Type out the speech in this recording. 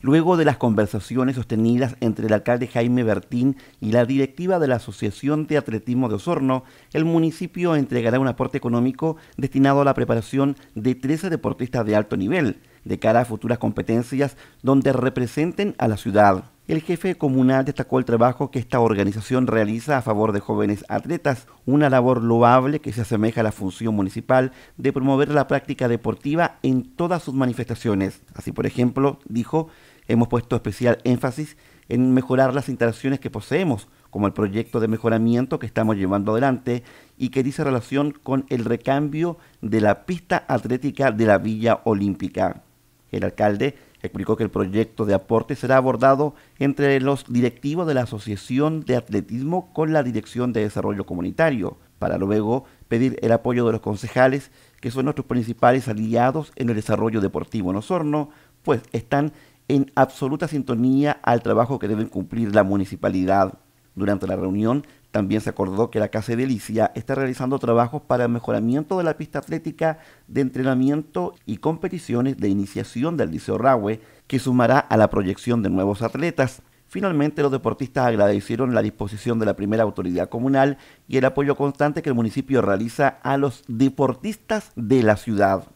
Luego de las conversaciones sostenidas entre el alcalde Jaime Bertín y la directiva de la Asociación de Atletismo de Osorno, el municipio entregará un aporte económico destinado a la preparación de 13 deportistas de alto nivel, de cara a futuras competencias donde representen a la ciudad. El jefe comunal destacó el trabajo que esta organización realiza a favor de jóvenes atletas, una labor loable que se asemeja a la función municipal de promover la práctica deportiva en todas sus manifestaciones. Así, por ejemplo, dijo, hemos puesto especial énfasis en mejorar las interacciones que poseemos, como el proyecto de mejoramiento que estamos llevando adelante y que dice relación con el recambio de la pista atlética de la Villa Olímpica. El alcalde explicó que el proyecto de aporte será abordado entre los directivos de la Asociación de Atletismo con la Dirección de Desarrollo Comunitario, para luego pedir el apoyo de los concejales, que son nuestros principales aliados en el desarrollo deportivo en Osorno, pues están en absoluta sintonía al trabajo que deben cumplir la municipalidad. Durante la reunión también se acordó que la Casa de Delicia está realizando trabajos para el mejoramiento de la pista atlética de entrenamiento y competiciones de iniciación del Liceo Rahue, que sumará a la proyección de nuevos atletas. Finalmente, los deportistas agradecieron la disposición de la primera autoridad comunal y el apoyo constante que el municipio realiza a los deportistas de la ciudad.